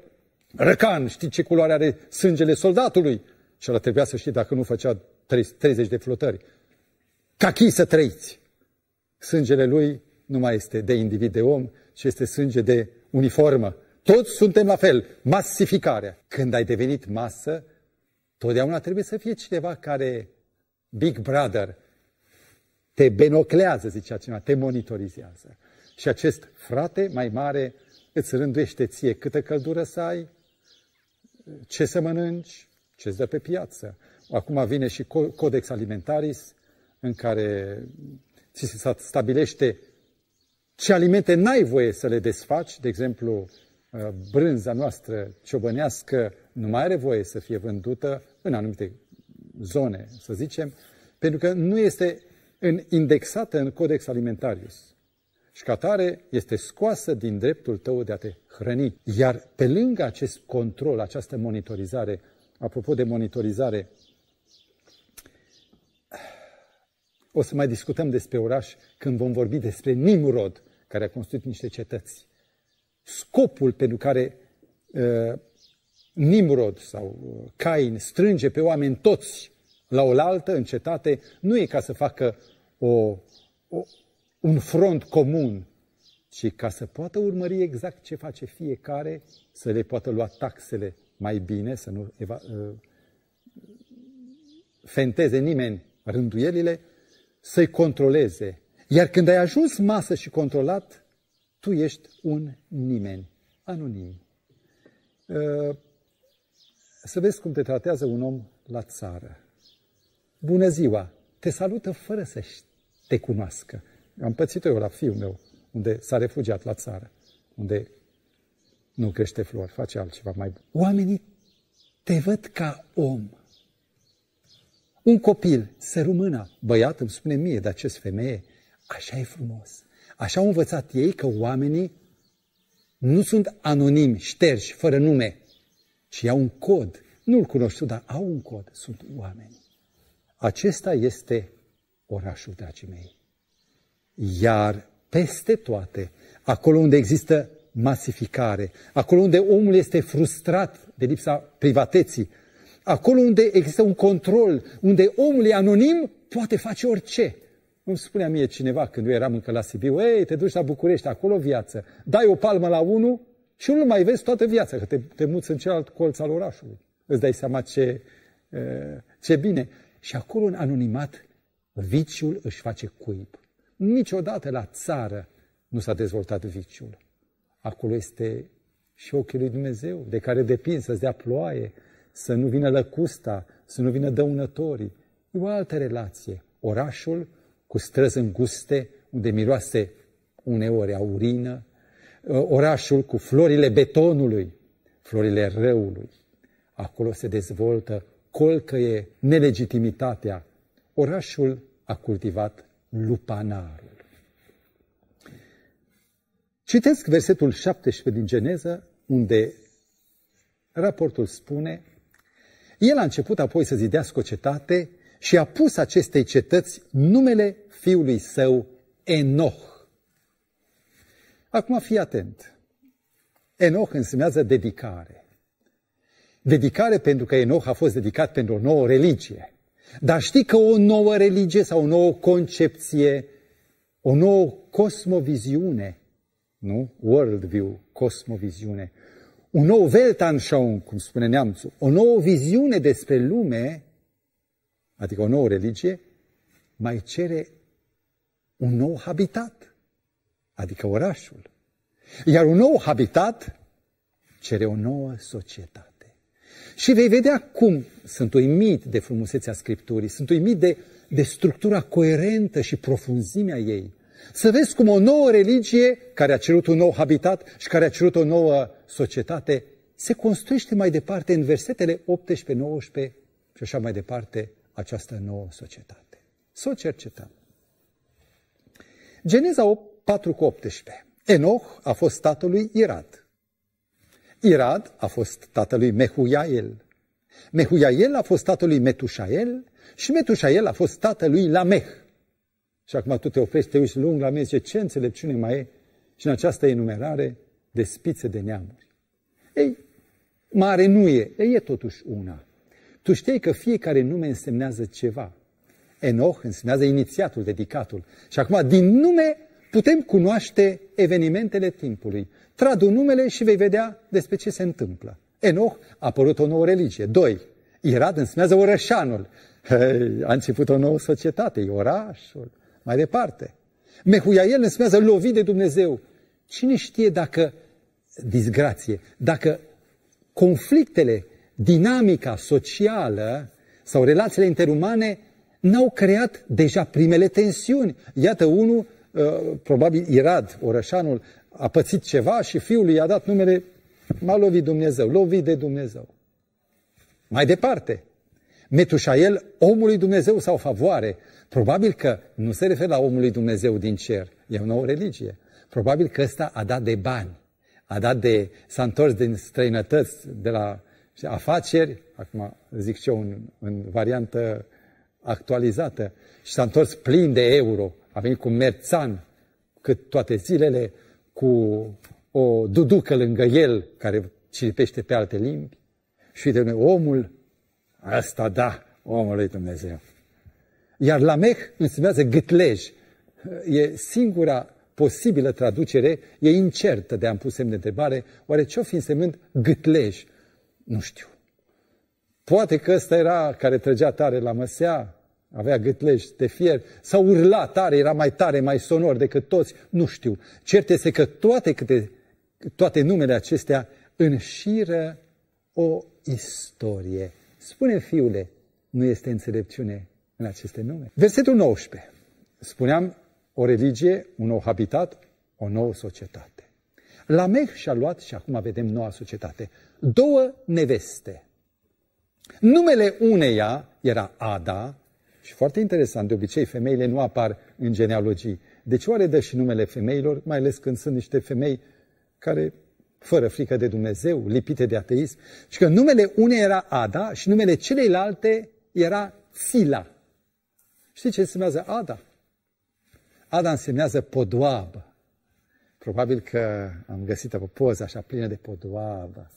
răcan, știi ce culoare are sângele soldatului? Și ăla trebuia să știe dacă nu făcea 30 de flotări. Cachii să trăiți! Sângele lui nu mai este de individ de om, ce este sânge de uniformă. Toți suntem la fel, masificarea. Când ai devenit masă, totdeauna trebuie să fie cineva care, Big Brother, te benoclează, zicea cineva, te monitorizează. Și acest frate mai mare îți rânduiește ție câtă căldură să ai, ce să mănânci, ce îți dă pe piață. Acum vine și Codex Alimentaris, în care ți se stabilește ce alimente n-ai voie să le desfaci, de exemplu, uh, brânza noastră ciobănească nu mai are voie să fie vândută în anumite zone, să zicem, pentru că nu este indexată în Codex Alimentarius. Și ca tare este scoasă din dreptul tău de a te hrăni. Iar pe lângă acest control, această monitorizare, apropo de monitorizare, o să mai discutăm despre oraș când vom vorbi despre Nimrod, care a construit niște cetăți. Scopul pentru care uh, Nimrod sau uh, Cain strânge pe oameni toți la oaltă în cetate nu e ca să facă o, o, un front comun, ci ca să poată urmări exact ce face fiecare, să le poată lua taxele mai bine, să nu eva, uh, fenteze nimeni rânduielile, să-i controleze iar când ai ajuns masă și controlat, tu ești un nimeni, anonim. Ă, să vezi cum te tratează un om la țară. Bună ziua! Te salută fără să te cunoască. Am pățit eu la fiul meu, unde s-a refugiat la țară, unde nu crește flori, face altceva mai bun. Oamenii te văd ca om. Un copil, sărumâna, băiat, îmi spune mie, dar ce femeie? Așa e frumos. Așa au învățat ei că oamenii nu sunt anonimi, șterși, fără nume, ci au un cod. Nu-l cunoști tu, dar au un cod. Sunt oameni. Acesta este orașul, dragii mei. Iar peste toate, acolo unde există masificare, acolo unde omul este frustrat de lipsa privateții, acolo unde există un control, unde omul e anonim, poate face orice. Îmi spunea mie cineva când eu eram încă la Sibiu, ei, te duci la București, acolo viață, dai o palmă la unul și nu mai vezi toată viața, că te, te muți în celălalt colț al orașului. Îți dai seama ce, ce bine. Și acolo, în anonimat, viciul își face cuib. Niciodată la țară nu s-a dezvoltat viciul. Acolo este și ochiul lui Dumnezeu, de care depinde să-ți dea ploaie, să nu vină lăcusta, să nu vină dăunătorii. E o altă relație. Orașul cu străzi înguste, unde miroase uneori a urină, ă, orașul cu florile betonului, florile răului. Acolo se dezvoltă, colcăie nelegitimitatea. Orașul a cultivat lupanarul. Citesc versetul 17 din Geneză, unde raportul spune El a început apoi să zidească o cetate și a pus acestei cetăți numele fiului său Enoch. Acum fii atent. Enoch însemnează dedicare. Dedicare pentru că Enoch a fost dedicat pentru o nouă religie. Dar știi că o nouă religie sau o nouă concepție, o nouă cosmoviziune, nu? Worldview, cosmoviziune, un nou Weltanschauung, cum spune neamțul, o nouă viziune despre lume adică o nouă religie, mai cere un nou habitat, adică orașul. Iar un nou habitat cere o nouă societate. Și vei vedea cum sunt uimit de frumusețea Scripturii, sunt uimit de, de structura coerentă și profunzimea ei. Să vezi cum o nouă religie care a cerut un nou habitat și care a cerut o nouă societate se construiește mai departe în versetele 18, 19 și așa mai departe această nouă societate. Să o cercetăm. Geneza 4 cu 18. Enoch a fost tatălui Irad. Irad a fost tatălui Mehuiael. Mehuiael a fost tatălui Metușael și Metușael a fost tatălui Lameh. Și acum tu te oprești, te uiți lung la mine, zice, ce înțelepciune mai e și în această enumerare de spițe de neamuri. Ei, mare nu e, e totuși una. Tu știi că fiecare nume însemnează ceva. Enoch însemnează inițiatul, dedicatul. Și acum, din nume, putem cunoaște evenimentele timpului. Tradu numele și vei vedea despre ce se întâmplă. Enoch a apărut o nouă religie. Doi. Irad însemnează orășanul. Hei, a început o nouă societate, e orașul. Mai departe. Mehuiael însemnează lovit de Dumnezeu. Cine știe dacă disgrație, dacă conflictele dinamica socială sau relațiile interumane n-au creat deja primele tensiuni. Iată, unul, uh, probabil Irad, orășanul, a pățit ceva și fiul lui i-a dat numele M-a lovit Dumnezeu, lovit de Dumnezeu. Mai departe, Metușael, omului Dumnezeu sau favoare. Probabil că nu se referă la omului Dumnezeu din cer, e o nouă religie. Probabil că ăsta a dat de bani, a dat de, s-a întors din străinătăți, de la și afaceri, acum zic și eu în, în variantă actualizată, și s-a întors plin de euro. A venit cu merțan cât toate zilele, cu o duducă lângă el care cilipește pe alte limbi. Și uite, noi, omul, asta da, omul lui Dumnezeu. Iar Lamech însemnează gâtlej. E singura posibilă traducere, e incertă de a-mi pus semn de întrebare, oare ce-o fi însemnând gâtlej? Nu știu. Poate că ăsta era care trăgea tare la măsea, avea gâtlești de fier, sau urla tare, era mai tare, mai sonor decât toți, nu știu. Cert este că toate, câte, toate numele acestea înșiră o istorie. Spune, fiule, nu este înțelepciune în aceste nume. Versetul 19. Spuneam, o religie, un nou habitat, o nouă societate. Lameh și-a luat, și acum vedem noua societate, două neveste. Numele uneia era Ada, și foarte interesant, de obicei femeile nu apar în genealogii. Deci oare dă și numele femeilor, mai ales când sunt niște femei care, fără frică de Dumnezeu, lipite de ateism, și că numele uneia era Ada și numele celeilalte era Sila. Știi ce însemnează Ada? Ada însemnează podoabă. Probabil că am găsit o poză așa plină de podoabă.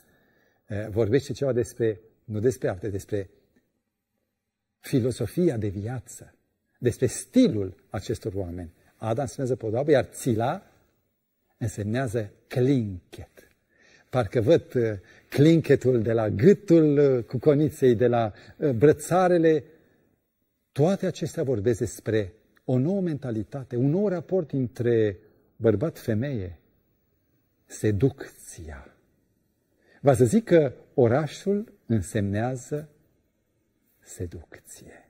Vorbește ceva despre, nu despre arte, despre filosofia de viață, despre stilul acestor oameni. Adam însemnează podoabă, iar țila însemnează clinchet. Parcă văd clinchetul de la gâtul cu coniței, de la brățarele. Toate acestea vorbesc despre o nouă mentalitate, un nou raport între bărbat-femeie, seducția. Va să zic că orașul însemnează seducție.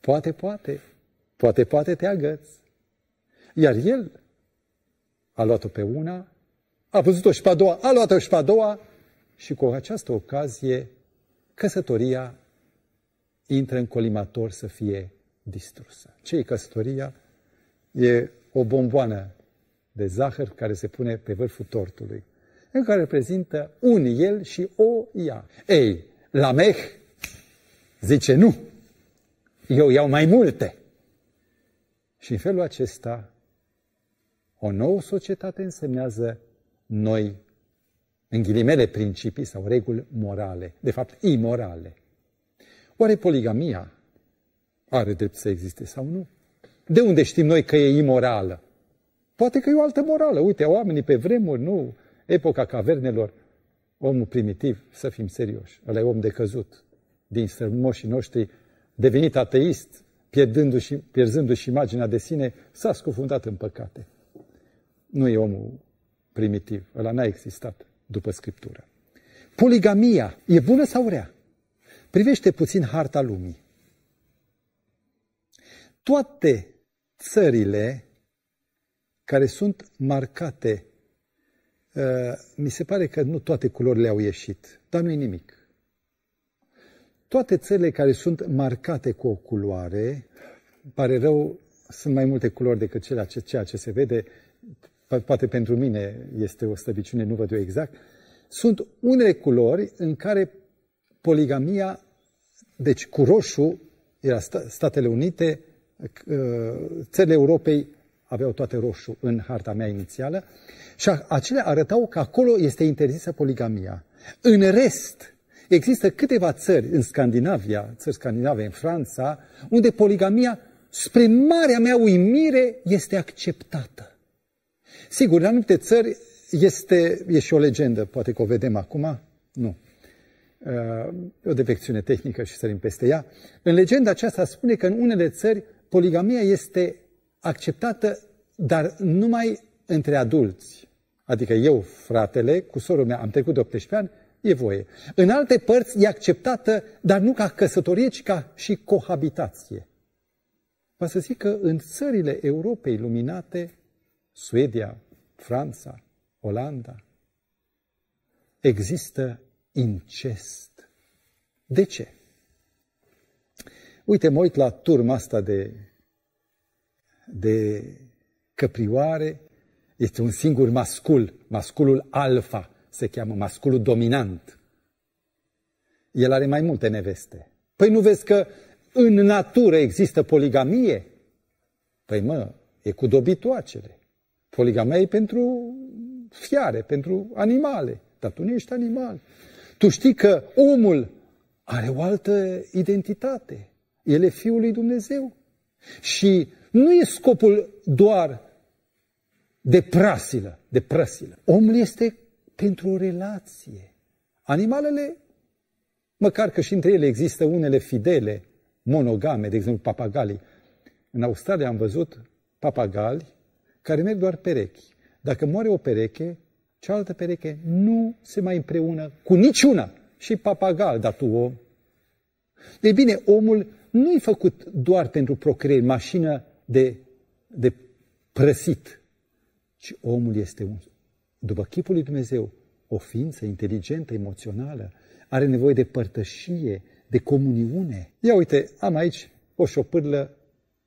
Poate, poate, poate, poate te agăți. Iar el a luat-o pe una, a văzut-o și pe a doua, a luat-o și pe a doua și cu această ocazie căsătoria intră în colimator să fie distrusă. Ce e căsătoria? E o bomboană de zahăr care se pune pe vârful tortului, în care reprezintă un el și o ea. Ei, la meh zice nu, eu iau mai multe. Și în felul acesta, o nouă societate însemnează noi, în ghilimele, principii sau reguli morale, de fapt imorale. Oare poligamia are drept să existe sau nu? De unde știm noi că e imorală? Poate că e o altă morală. Uite, oamenii pe vremuri, nu epoca cavernelor, omul primitiv, să fim serioși, ăla e om căzut din strămoșii noștri, devenit ateist, pierdându-și, pierzându-și imaginea de sine, s-a scufundat în păcate. Nu e omul primitiv, ăla n-a existat după Scriptură. Poligamia e bună sau rea? Privește puțin harta lumii. Toate țările care sunt marcate. Uh, mi se pare că nu toate culorile au ieșit, dar nu-i nimic. Toate țările care sunt marcate cu o culoare, pare rău, sunt mai multe culori decât ceea ce, ce se vede, poate pentru mine este o slăbiciune, nu văd eu exact, sunt unele culori în care poligamia, deci cu roșu, era Statele Unite, Ă, țările Europei aveau toate roșu în harta mea inițială, și acele arătau că acolo este interzisă poligamia. În rest, există câteva țări în Scandinavia, țări scandinave, în Franța, unde poligamia, spre marea mea uimire, este acceptată. Sigur, în anumite țări este, e și o legendă, poate că o vedem acum, nu. E ă, o defecțiune tehnică și sărim peste ea. În legenda aceasta spune că în unele țări poligamia este acceptată, dar numai între adulți. Adică eu, fratele, cu sorul meu, am trecut de 18 ani, e voie. În alte părți e acceptată, dar nu ca căsătorie, ci ca și cohabitație. Vă să zic că în țările Europei luminate, Suedia, Franța, Olanda, există incest. De ce? Uite, mă uit la turma asta de, de căprioare, este un singur mascul, masculul alfa se cheamă, masculul dominant. El are mai multe neveste. Păi nu vezi că în natură există poligamie? Păi mă, e cu dobitoacele. Poligamia e pentru fiare, pentru animale. Dar tu nu ești animal. Tu știi că omul are o altă identitate. El e Fiul lui Dumnezeu. Și nu e scopul doar de prasilă, de prăsilă. Omul este pentru o relație. Animalele, măcar că și între ele există unele fidele, monogame, de exemplu papagalii. În Australia am văzut papagali care merg doar perechi. Dacă moare o pereche, cealaltă pereche nu se mai împreună cu niciuna. Și papagal, dar tu om. Ei bine, omul nu e făcut doar pentru procreere, mașină de, de prăsit, ci omul este, un, după chipul lui Dumnezeu, o ființă inteligentă, emoțională, are nevoie de părtășie, de comuniune. Ia uite, am aici o șopârlă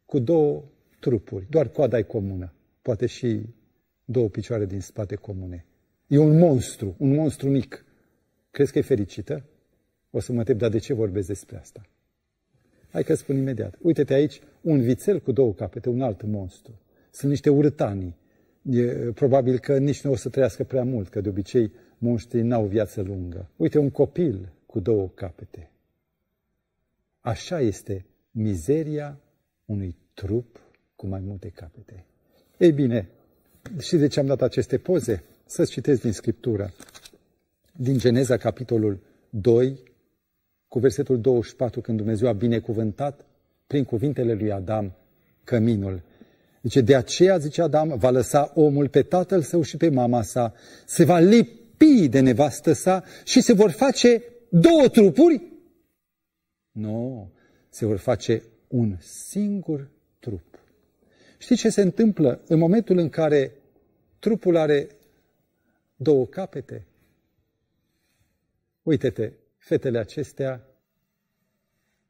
cu două trupuri, doar coada e comună, poate și două picioare din spate comune. E un monstru, un monstru mic. Crezi că e fericită? O să mă întreb, dar de ce vorbesc despre asta? Hai că spun imediat. Uite-te aici, un vițel cu două capete, un alt monstru. Sunt niște urâtanii. E, probabil că nici nu o să trăiască prea mult, că de obicei monștrii n-au viață lungă. Uite, un copil cu două capete. Așa este mizeria unui trup cu mai multe capete. Ei bine, și de ce am dat aceste poze? Să-ți citesc din Scriptură, din Geneza, capitolul 2, cu versetul 24, când Dumnezeu a binecuvântat prin cuvintele lui Adam căminul. Zice, de aceea, zice Adam, va lăsa omul pe tatăl său și pe mama sa, se va lipi de nevastă sa și se vor face două trupuri? Nu, no, se vor face un singur trup. Știți ce se întâmplă în momentul în care trupul are două capete? Uite-te Fetele acestea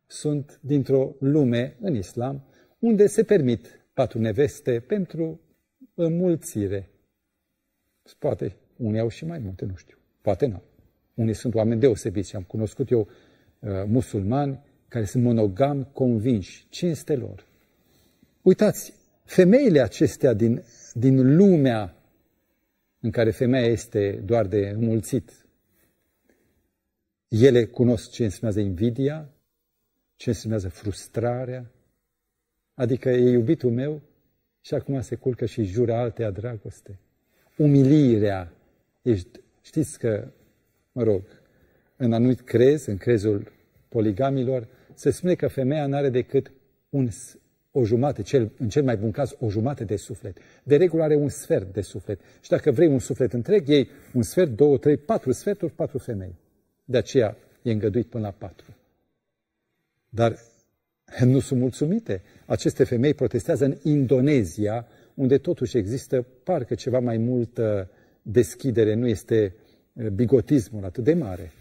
sunt dintr-o lume în islam unde se permit patru neveste pentru înmulțire. Poate unii au și mai multe, nu știu. Poate nu. Unii sunt oameni deosebiți. Am cunoscut eu uh, musulmani care sunt monogam convinși, cinste lor. Uitați, femeile acestea din, din lumea în care femeia este doar de înmulțit, ele cunosc ce înseamnă invidia, ce înseamnă frustrarea, adică e iubitul meu și acum se culcă și jură altea dragoste. Umilirea, ești, știți că, mă rog, în anumit crez, în crezul poligamilor, se spune că femeia nu are decât un, o jumate, cel, în cel mai bun caz, o jumate de suflet. De regulă are un sfert de suflet. Și dacă vrei un suflet întreg, ei un sfert, două, trei, patru sferturi, patru femei. De aceea e îngăduit până la patru. Dar nu sunt mulțumite. Aceste femei protestează în Indonezia, unde totuși există parcă ceva mai multă deschidere, nu este eh, bigotismul atât de mare.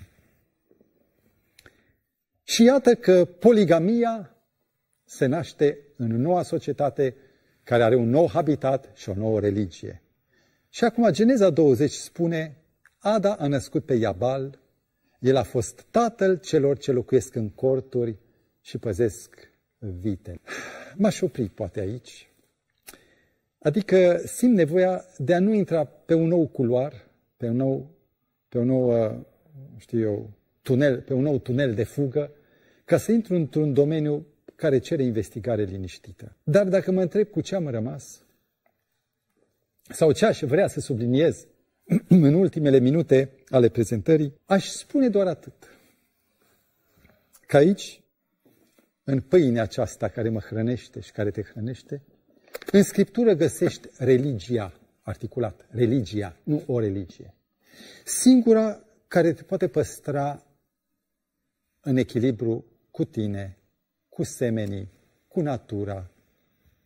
Și iată că poligamia se naște în noua societate care are un nou habitat și o nouă religie. Și acum Geneza 20 spune, Ada a născut pe Iabal, el a fost tatăl celor ce locuiesc în corturi și păzesc vite. M-aș opri poate aici. Adică simt nevoia de a nu intra pe un nou culoar, pe un nou, pe un nou știu eu, tunel, pe un nou tunel de fugă, ca să intru într-un domeniu care cere investigare liniștită. Dar dacă mă întreb cu ce am rămas, sau ce aș vrea să subliniez în ultimele minute ale prezentării, aș spune doar atât. Că aici, în pâinea aceasta care mă hrănește și care te hrănește, în Scriptură găsești religia articulată, religia, nu o religie. Singura care te poate păstra în echilibru cu tine, cu semenii, cu natura,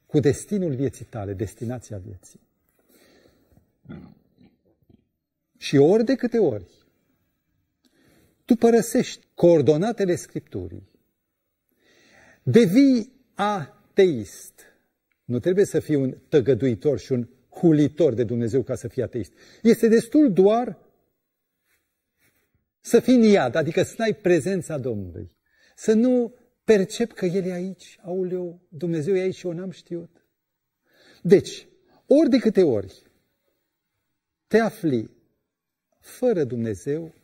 cu destinul vieții tale, destinația vieții și ori de câte ori tu părăsești coordonatele Scripturii, devii ateist. Nu trebuie să fii un tăgăduitor și un hulitor de Dumnezeu ca să fii ateist. Este destul doar să fii niat, adică să n-ai prezența Domnului. Să nu percep că El e aici, auleu, Dumnezeu e aici și eu n-am știut. Deci, ori de câte ori te afli fără Dumnezeu,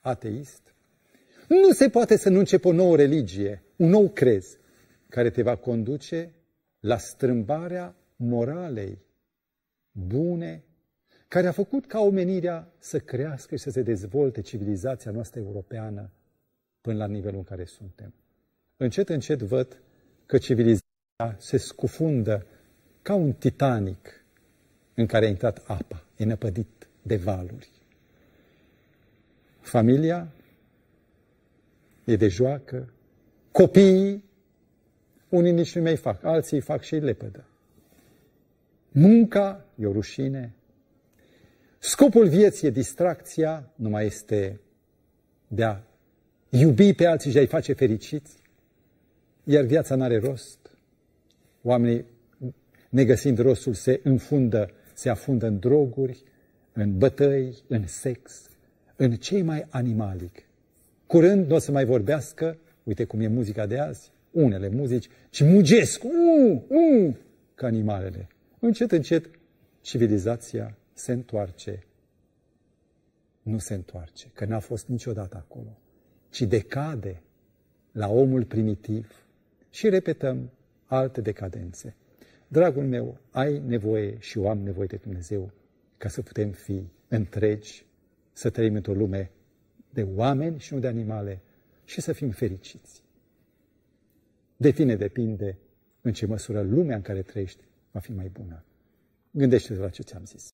ateist. Nu se poate să nu începi o nouă religie, un nou crez, care te va conduce la strâmbarea moralei bune, care a făcut ca omenirea să crească și să se dezvolte civilizația noastră europeană până la nivelul în care suntem. Încet, încet văd că civilizația se scufundă ca un titanic în care a intrat apa, e năpădit de valuri. Familia e de joacă, copiii, unii nici nu mai fac, alții îi fac și lepădă. Munca e o rușine. Scopul vieții e distracția, nu mai este de a iubi pe alții și a-i face fericiți, iar viața n-are rost. Oamenii, negăsind rostul, se înfundă, se afundă în droguri, în bătăi, în sex, în cei mai animalic. Curând nu o să mai vorbească, uite cum e muzica de azi, unele muzici, ci mugesc, uu, uu, ca animalele. Încet, încet, civilizația se întoarce. Nu se întoarce, că n-a fost niciodată acolo, ci decade la omul primitiv și repetăm alte decadențe. Dragul meu, ai nevoie și eu am nevoie de Dumnezeu ca să putem fi întregi, să trăim într-o lume de oameni și nu de animale și să fim fericiți. De tine depinde în ce măsură lumea în care trăiești va fi mai bună. Gândește-te la ce ți-am zis.